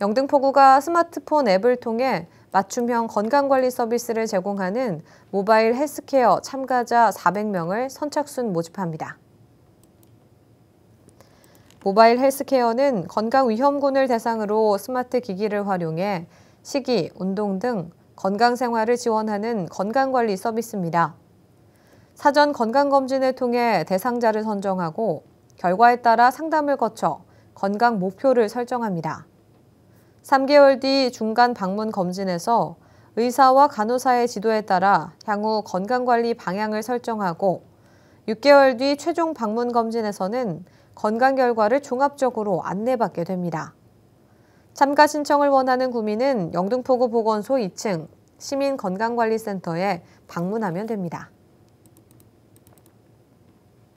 영등포구가 스마트폰 앱을 통해 맞춤형 건강관리 서비스를 제공하는 모바일 헬스케어 참가자 400명을 선착순 모집합니다. 모바일 헬스케어는 건강 위험군을 대상으로 스마트 기기를 활용해 식이, 운동 등 건강 생활을 지원하는 건강관리 서비스입니다. 사전 건강검진을 통해 대상자를 선정하고 결과에 따라 상담을 거쳐 건강 목표를 설정합니다. 3개월 뒤 중간 방문 검진에서 의사와 간호사의 지도에 따라 향후 건강관리 방향을 설정하고 6개월 뒤 최종 방문 검진에서는 건강 결과를 종합적으로 안내받게 됩니다. 참가 신청을 원하는 구민은 영등포구 보건소 2층 시민건강관리센터에 방문하면 됩니다.